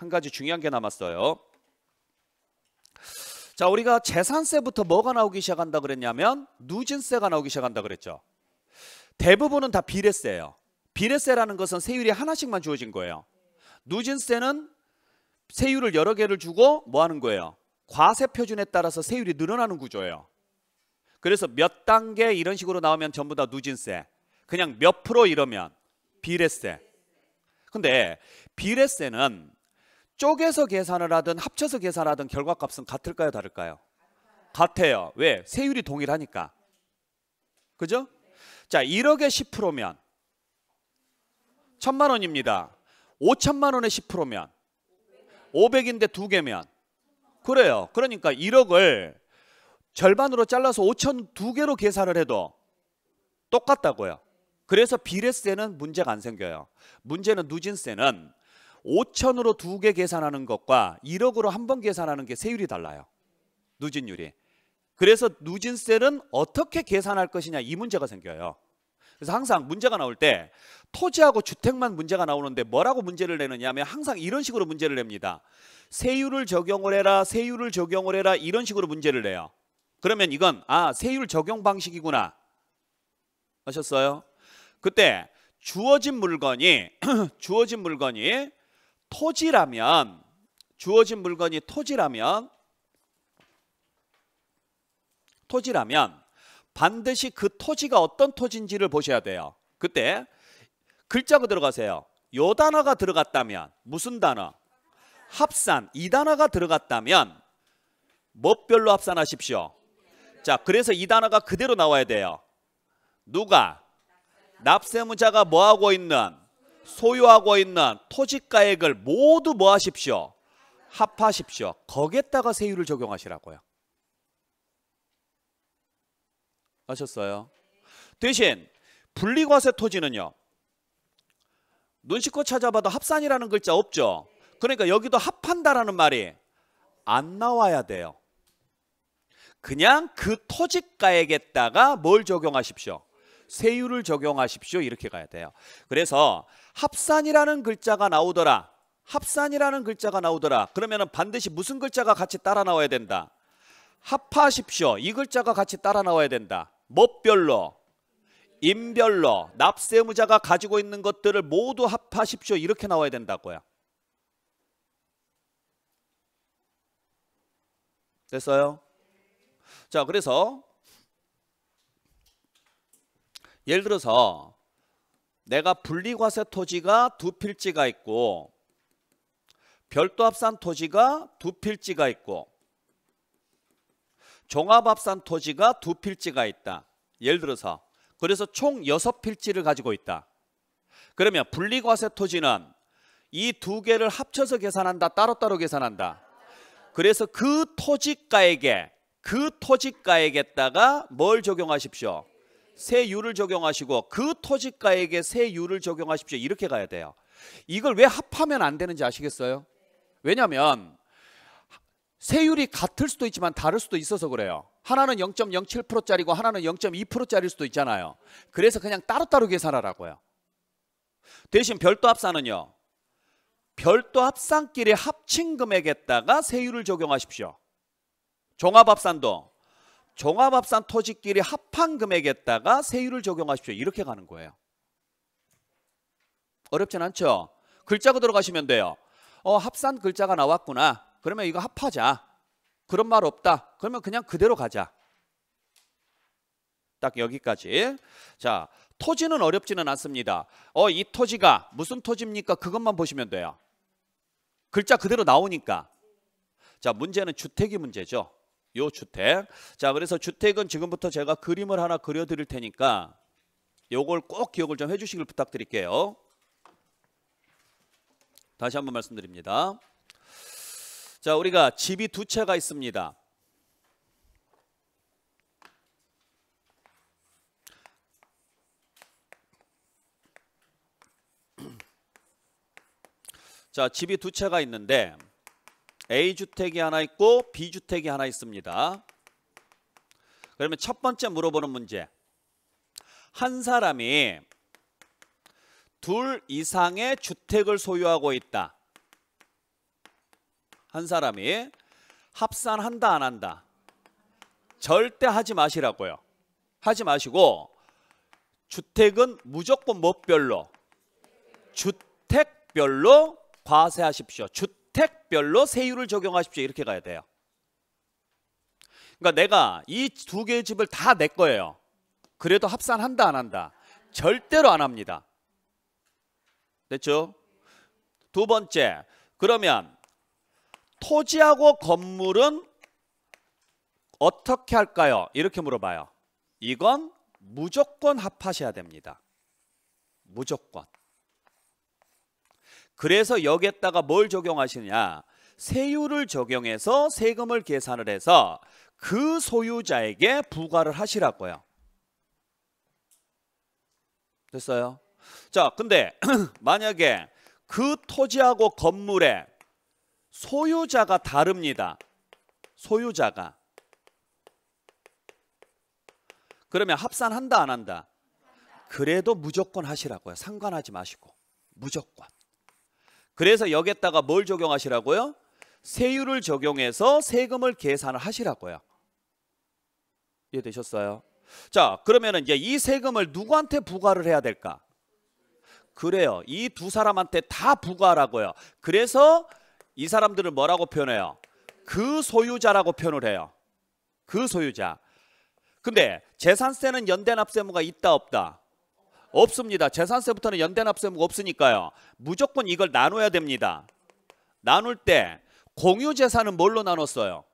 한 가지 중요한 게 남았어요. 자, 우리가 재산세부터 뭐가 나오기 시작한다 그랬냐면 누진세가 나오기 시작한다 그랬죠. 대부분은 다 비례세예요. 비례세라는 것은 세율이 하나씩만 주어진 거예요. 누진세는 세율을 여러 개를 주고 뭐 하는 거예요? 과세 표준에 따라서 세율이 늘어나는 구조예요. 그래서 몇 단계 이런 식으로 나오면 전부 다 누진세. 그냥 몇 프로 이러면 비례세. 근데 비례세는 쪼개서 계산을 하든 합쳐서 계산하든 결과값은 같을까요 다를까요? 같아요. 왜? 세율이 동일하니까. 그죠? 자 1억에 10%면 1 천만 원입니다. 5천만 원에 10%면 500인데 2 개면 그래요. 그러니까 1억을 절반으로 잘라서 5천 두 개로 계산을 해도 똑같다고요. 그래서 비례세는 문제가 안 생겨요. 문제는 누진세는 5천으로 두 개 계산하는 것과 1억으로 한 번 계산하는 게 세율이 달라요. 누진율이. 그래서 누진세는 어떻게 계산할 것이냐 이 문제가 생겨요. 그래서 항상 문제가 나올 때 토지하고 주택만 문제가 나오는데 뭐라고 문제를 내느냐 하면 항상 이런 식으로 문제를 냅니다. 세율을 적용을 해라, 세율을 적용을 해라 이런 식으로 문제를 내요. 그러면 이건 아 세율 적용 방식이구나 하셨어요? 그때 주어진 물건이 주어진 물건이 토지라면 주어진 물건이 토지라면 토지라면 반드시 그 토지가 어떤 토지인지를 보셔야 돼요. 그때 글자가 들어가세요. 요 단어가 들어갔다면 무슨 단어? 합산 이 단어가 들어갔다면 뭐별로 합산하십시오. 자, 그래서 이 단어가 그대로 나와야 돼요. 누가 납세무자가 뭐 하고 있는 소유하고 있는 토지가액을 모두 뭐 하십시오? 합하십시오. 거기에다가 세율을 적용하시라고요. 아셨어요? 대신 분리과세 토지는요. 눈 씻고 찾아봐도 합산이라는 글자 없죠. 그러니까 여기도 합한다라는 말이 안 나와야 돼요. 그냥 그 토지가액에다가 뭘 적용하십시오? 세율을 적용하십시오. 이렇게 가야 돼요. 그래서 합산이라는 글자가 나오더라. 합산이라는 글자가 나오더라. 그러면 반드시 무슨 글자가 같이 따라 나와야 된다. 합하십시오. 이 글자가 같이 따라 나와야 된다. 멋별로, 인별로, 납세무자가 가지고 있는 것들을 모두 합하십시오. 이렇게 나와야 된다고요. 됐어요? 자, 그래서 예를 들어서 내가 분리과세 토지가 두 필지가 있고 별도 합산 토지가 두 필지가 있고 종합 합산 토지가 두 필지가 있다. 예를 들어서 그래서 총 여섯 필지를 가지고 있다. 그러면 분리과세 토지는 이 두 개를 합쳐서 계산한다. 따로따로 계산한다. 그래서 그 토지가에게 그 토지가에게다가 뭘 적용하십시오? 세율을 적용하시고 그토지가에게 세율을 적용하십시오. 이렇게 가야 돼요. 이걸 왜 합하면 안 되는지 아시겠어요? 왜냐하면 세율이 같을 수도 있지만 다를 수도 있어서 그래요. 하나는 0.07%짜리고 하나는 0.2%짜리일 수도 있잖아요. 그래서 그냥 따로따로 계산하라고요. 대신 별도 합산은요. 별도 합산끼리 합친 금액에다가 세율을 적용하십시오. 종합합산도 종합합산 토지끼리 합한 금액에다가 세율을 적용하십시오. 이렇게 가는 거예요. 어렵진 않죠? 글자 그대로 가시면 돼요. 어, 합산 글자가 나왔구나. 그러면 이거 합하자. 그런 말 없다. 그러면 그냥 그대로 가자. 딱 여기까지. 자, 토지는 어렵지는 않습니다. 어, 이 토지가 무슨 토지입니까? 그것만 보시면 돼요. 글자 그대로 나오니까. 자, 문제는 주택이 문제죠. 요 주택. 자, 그래서 주택은 지금부터 제가 그림을 하나 그려 드릴 테니까 요걸 꼭 기억을 좀 해 주시길 부탁드릴게요. 다시 한번 말씀드립니다. 자, 우리가 집이 두 채가 있습니다. 자, 집이 두 채가 있는데 A주택이 하나 있고 B주택이 하나 있습니다. 그러면 첫 번째 물어보는 문제. 한 사람이 둘 이상의 주택을 소유하고 있다. 한 사람이 합산한다 안 한다. 절대 하지 마시라고요. 하지 마시고 주택은 무조건 뭐별로? 주택별로 과세하십시오. 주택 주택별로 세율을 적용하십시오. 이렇게 가야 돼요. 그러니까 내가 이 두 개의 집을 다내 거예요. 그래도 합산한다 안 한다? 절대로 안 합니다. 됐죠? 두 번째, 그러면 토지하고 건물은 어떻게 할까요? 이렇게 물어봐요. 이건 무조건 합하셔야 됩니다. 무조건. 그래서 여기에다가 뭘 적용하시느냐? 세율을 적용해서 세금을 계산을 해서 그 소유자에게 부과를 하시라고요. 됐어요? 자, 근데 만약에 그 토지하고 건물의 소유자가 다릅니다. 소유자가. 그러면 합산한다 안 한다? 그래도 무조건 하시라고요. 상관하지 마시고. 무조건. 그래서 여기에다가 뭘 적용하시라고요? 세율을 적용해서 세금을 계산을 하시라고요. 이해되셨어요? 자, 그러면 이제 이 세금을 누구한테 부과를 해야 될까? 그래요. 이 두 사람한테 다 부과라고요. 그래서 이 사람들을 뭐라고 표현해요? 그 소유자라고 표현을 해요. 그 소유자. 근데 재산세는 연대납세무가 있다 없다? 없습니다. 재산세부터는 연대납세무가 없으니까요. 무조건 이걸 나눠야 됩니다. 나눌 때 공유재산은 뭘로 나눴어요?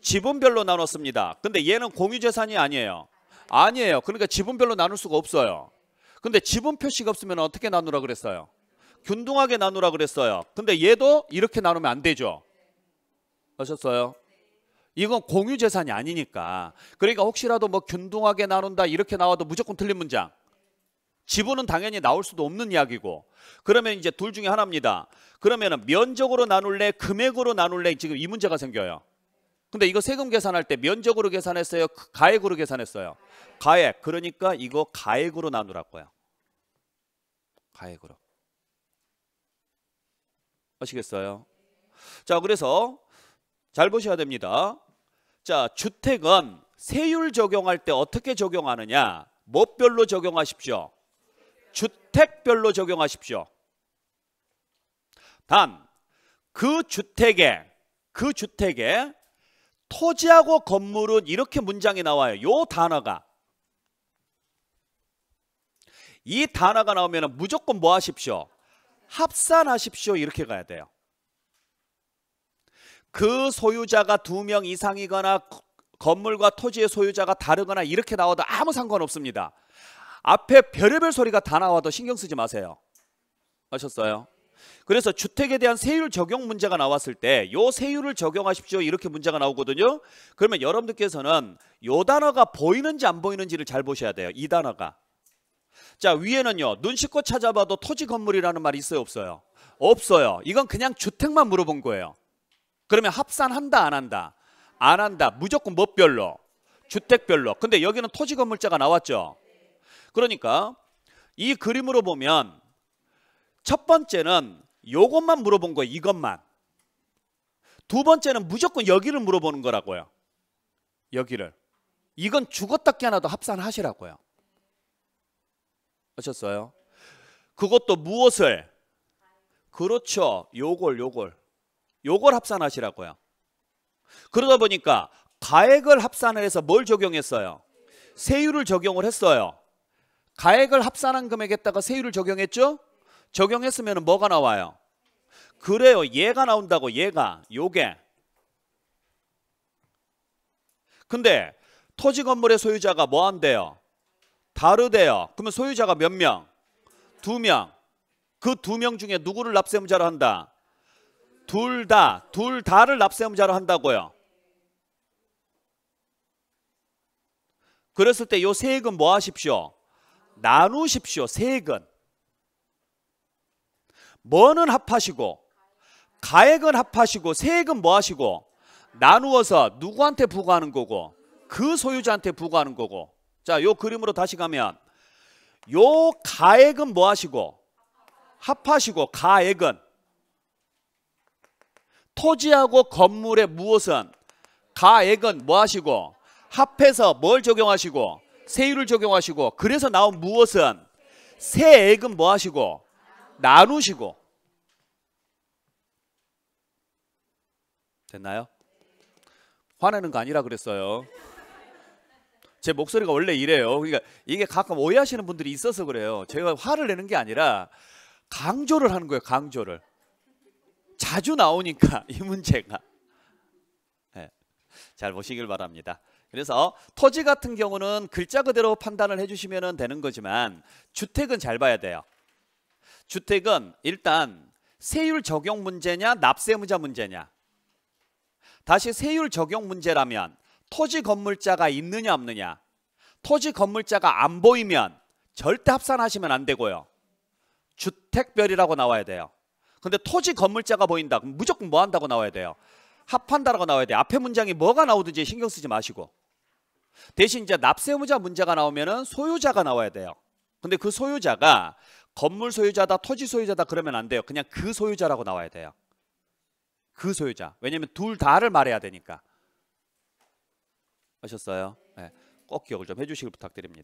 지분별로 나눴습니다. 근데 얘는 공유재산이 아니에요. 아니에요. 그러니까 지분별로 나눌 수가 없어요. 근데 지분 표시가 없으면 어떻게 나누라 그랬어요? 균등하게 나누라 그랬어요. 근데 얘도 이렇게 나누면 안 되죠. 아셨어요? 이건 공유 재산이 아니니까. 그러니까 혹시라도 뭐 균등하게 나눈다 이렇게 나와도 무조건 틀린 문장. 지분은 당연히 나올 수도 없는 이야기고 그러면 이제 둘 중에 하나입니다. 그러면 면적으로 나눌래 금액으로 나눌래 지금 이 문제가 생겨요. 근데 이거 세금 계산할 때 면적으로 계산했어요? 그 가액으로 계산했어요? 가액. 그러니까 이거 가액으로 나누라고요. 가액으로. 아시겠어요? 자, 그래서 잘 보셔야 됩니다. 자, 주택은 세율 적용할 때 어떻게 적용하느냐? 뭐별로 적용하십시오. 주택별로 적용하십시오. 단, 그 주택에, 그 주택에 토지하고 건물은 이렇게 문장이 나와요. 요 단어가. 이 단어가 나오면 무조건 뭐 하십시오? 합산하십시오. 이렇게 가야 돼요. 그 소유자가 두 명 이상이거나 건물과 토지의 소유자가 다르거나 이렇게 나와도 아무 상관없습니다. 앞에 별의별 소리가 다 나와도 신경 쓰지 마세요. 아셨어요? 그래서 주택에 대한 세율 적용 문제가 나왔을 때 요 세율을 적용하십시오 이렇게 문제가 나오거든요. 그러면 여러분들께서는 요 단어가 보이는지 안 보이는지를 잘 보셔야 돼요. 이 단어가. 자 위에는요. 눈 씻고 찾아봐도 토지 건물이라는 말이 있어요 없어요? 없어요. 이건 그냥 주택만 물어본 거예요. 그러면 합산한다 안 한다? 안 한다. 무조건 뭐별로? 주택별로. 근데 여기는 토지 건물자가 나왔죠. 그러니까 이 그림으로 보면 첫 번째는 이것만 물어본 거예요. 이것만. 두 번째는 무조건 여기를 물어보는 거라고요. 여기를. 이건 죽었다 깨나도 어 합산하시라고요. 아셨어요? 그것도 무엇을? 그렇죠. 요걸 요걸. 요걸 합산하시라고요. 그러다 보니까 가액을 합산을 해서 뭘 적용했어요? 세율을 적용을 했어요. 가액을 합산한 금액에다가 세율을 적용했죠? 적용했으면 뭐가 나와요? 그래요. 얘가 나온다고 얘가. 요게. 근데 토지 건물의 소유자가 뭐 한대요? 다르대요. 그러면 소유자가 몇 명? 두 명. 그 두 명 중에 누구를 납세무자로 한다? 둘 다. 둘 다를 납세무자로 한다고요. 그랬을 때 요 세액은 뭐 하십시오? 나누십시오. 세액은. 뭐는 합하시고 가액은 합하시고 세액은 뭐 하시고 나누어서 누구한테 부과하는 거고 그 소유자한테 부과하는 거고 자 요 그림으로 다시 가면 요 가액은 뭐 하시고 합하시고 가액은 토지하고 건물의 무엇은 가액은 뭐 하시고 합해서 뭘 적용하시고 세율을 적용하시고 그래서 나온 무엇은 세액은 뭐 하시고 나누시고 됐나요? 화내는 거 아니라 그랬어요. 제 목소리가 원래 이래요. 그러니까 이게 가끔 오해하시는 분들이 있어서 그래요. 제가 화를 내는 게 아니라 강조를 하는 거예요. 강조를 자주 나오니까 이 문제가 네. 잘 보시길 바랍니다. 그래서 토지 같은 경우는 글자 그대로 판단을 해주시면 되는 거지만 주택은 잘 봐야 돼요. 주택은 일단 세율 적용 문제냐 납세무자 문제냐 다시 세율 적용 문제라면 토지 건물자가 있느냐 없느냐 토지 건물자가 안 보이면 절대 합산하시면 안 되고요. 주택별이라고 나와야 돼요. 근데 토지 건물자가 보인다. 그럼 무조건 뭐 한다고 나와야 돼요? 합한다라고 나와야 돼요. 앞에 문장이 뭐가 나오든지 신경 쓰지 마시고. 대신 이제 납세의무자 문제가 나오면 소유자가 나와야 돼요. 근데 그 소유자가 건물 소유자다, 토지 소유자다 그러면 안 돼요. 그냥 그 소유자라고 나와야 돼요. 그 소유자. 왜냐면 둘 다를 말해야 되니까. 아셨어요? 네. 꼭 기억을 좀 해주시길 부탁드립니다.